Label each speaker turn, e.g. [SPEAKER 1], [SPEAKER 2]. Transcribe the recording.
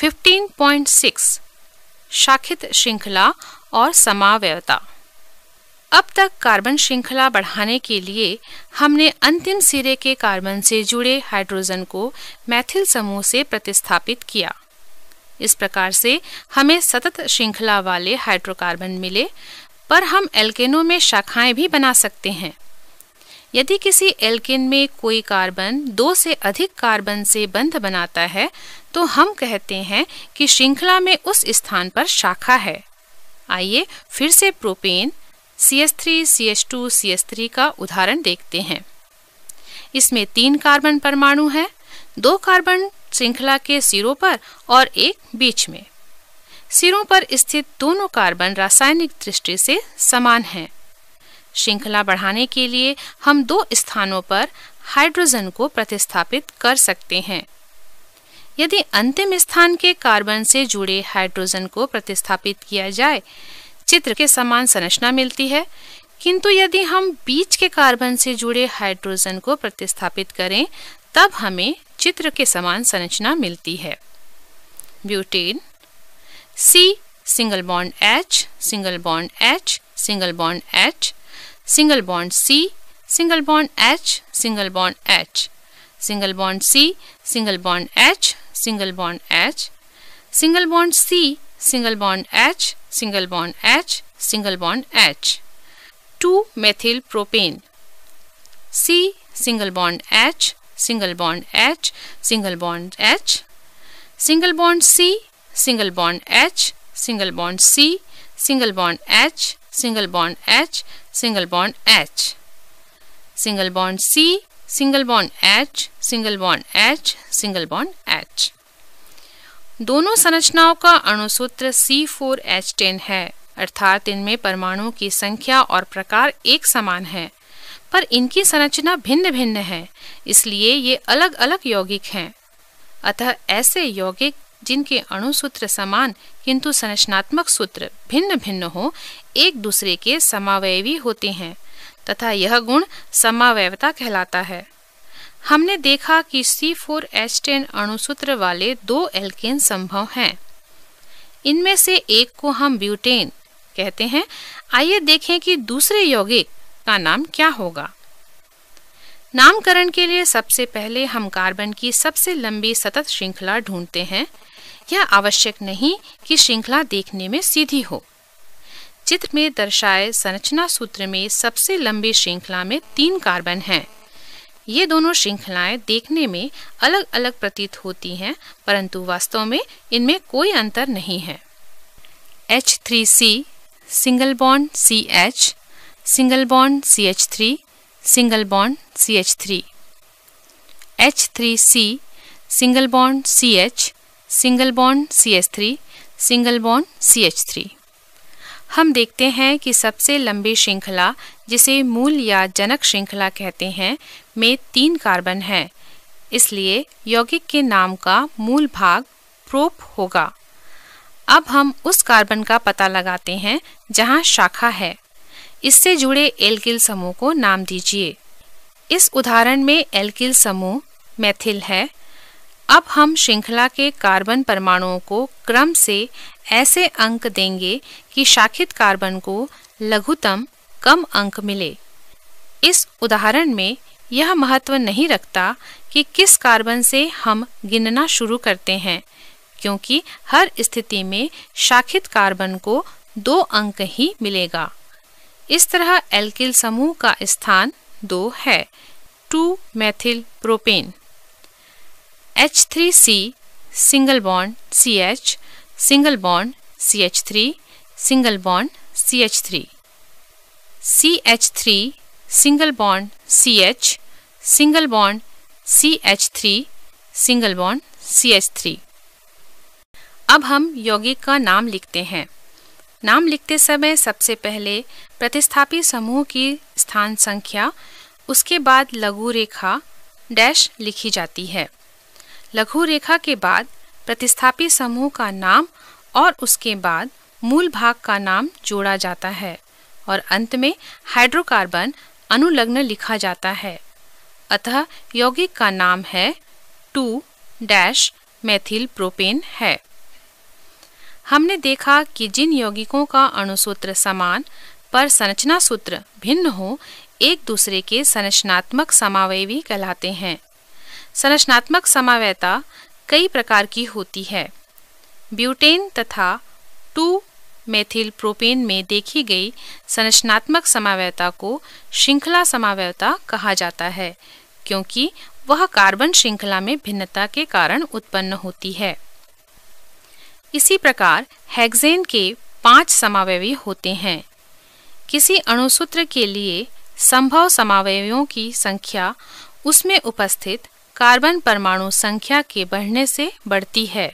[SPEAKER 1] 15.6 शाखित श्रृंखला और समावयता अब तक कार्बन श्रृंखला बढ़ाने के लिए हमने अंतिम सिरे के कार्बन से जुड़े हाइड्रोजन को मैथिल समूह से प्रतिस्थापित किया इस प्रकार से हमें सतत श्रृंखला वाले हाइड्रोकार्बन मिले पर हम एल्केनों में शाखाएं भी बना सकते हैं यदि किसी एल्किन में कोई कार्बन दो से अधिक कार्बन से बंध बनाता है तो हम कहते हैं कि श्रृंखला में उस स्थान पर शाखा है आइए फिर से प्रोपेन सी एस थ्री का उदाहरण देखते हैं इसमें तीन कार्बन परमाणु हैं, दो कार्बन श्रृंखला के सिरों पर और एक बीच में सिरों पर स्थित दोनों कार्बन रासायनिक दृष्टि से समान हैं श्रृंखला बढ़ाने के लिए हम दो स्थानों पर हाइड्रोजन को प्रतिस्थापित कर सकते हैं यदि अंतिम स्थान के कार्बन से जुड़े हाइड्रोजन को प्रतिस्थापित किया जाए चित्र के समान संरचना मिलती है किंतु यदि हम बीच के कार्बन से जुड़े हाइड्रोजन को प्रतिस्थापित करें तब हमें चित्र के समान संरचना मिलती है butane C single bond H single bond H single bond H single bond C, single bond H, single bond H, single bond C, single bond H, single bond H, single bond C, single bond H, single bond H, single bond H. 2 methyl propane C single bond H, single bond H, single bond H, single bond C, single bond H, single bond C, single bond H, single bond H, single bond H, single bond C, single bond H, single bond H, single bond H. दोनों संरचनाओं का अणुसूत्र C4H10 है अर्थात इनमें परमाणुओं की संख्या और प्रकार एक समान है पर इनकी संरचना भिन्न भिन्न है इसलिए ये अलग अलग यौगिक हैं अतः ऐसे यौगिक जिनके अणुसूत्र समान किंतु संरचनात्मक सूत्र भिन्न भिन्न हो एक दूसरे के समावयवी होते हैं तथा यह गुण समावयवता कहलाता है हमने देखा कि C4H10 अणुसूत्र वाले दो एल्केन संभव हैं इनमें से एक को हम ब्यूटेन कहते हैं आइए देखें कि दूसरे यौगिक का नाम क्या होगा नामकरण के लिए सबसे पहले हम कार्बन की सबसे लंबी सतत श्रृंखला ढूंढते हैं यह आवश्यक नहीं कि श्रृंखला देखने में सीधी हो चित्र में दर्शाए संरचना सूत्र में सबसे लंबी श्रृंखला में तीन कार्बन हैं ये दोनों श्रृंखलाएं देखने में अलग अलग प्रतीत होती हैं परंतु वास्तव में इनमें कोई अंतर नहीं है H three C single bond C H single bond C H three single bond C H H three three C single bond C H single bond C H three single bond C H three हम देखते हैं कि सबसे लंबी श्रृंखला जिसे मूल या जनक श्रृंखला कहते हैं में तीन कार्बन है इसलिए यौगिक के नाम का मूल भाग प्रोप होगा अब हम उस कार्बन का पता लगाते हैं जहां शाखा है इससे जुड़े एल्किल समूह को नाम दीजिए इस उदाहरण में एल्किल समूह मैथिल है अब हम श्रृंखला के कार्बन परमाणुओं को क्रम से ऐसे अंक देंगे कि शाखित कार्बन को लघुतम कम अंक मिले इस उदाहरण में यह महत्व नहीं रखता कि किस कार्बन से हम गिनना शुरू करते हैं क्योंकि हर स्थिति में शाखित कार्बन को दो अंक ही मिलेगा इस तरह एल्किल समूह का स्थान दो है two methyl propane H three C single bond C H single bond C H three single bond C H three C H three single bond C H single bond C H three single bond C H three अब हम यौगिक का नाम लिखते हैं नाम लिखते समय सबसे पहले प्रतिस्थापी समूह की स्थान संख्या उसके बाद लघु रेखा डैश लिखी जाती है लघु रेखा के बाद प्रतिस्थापी समूह का नाम और उसके बाद मूल भाग का नाम जोड़ा जाता है और अंत में हाइड्रोकार्बन अनुलग्न लिखा जाता है अतः यौगिक का नाम है टू डैश मैथिल प्रोपेन है हमने देखा कि जिन यौगिकों का अणुसूत्र समान पर संरचना सूत्र भिन्न हो एक दूसरे के संरचनात्मक समावयवी कहलाते हैं संरचनात्मक समावयता कई प्रकार की होती है ब्यूटेन तथा टू मेथिल प्रोपेन में देखी गई संरचनात्मक समावयता को श्रृंखला समावयता कहा जाता है क्योंकि वह कार्बन श्रृंखला में भिन्नता के कारण उत्पन्न होती है इसी प्रकार हेक्सेन के पांच समावयवी होते हैं किसी अणुसूत्र के लिए संभव समावयों की संख्या उसमें उपस्थित कार्बन परमाणु संख्या के बढ़ने से बढ़ती है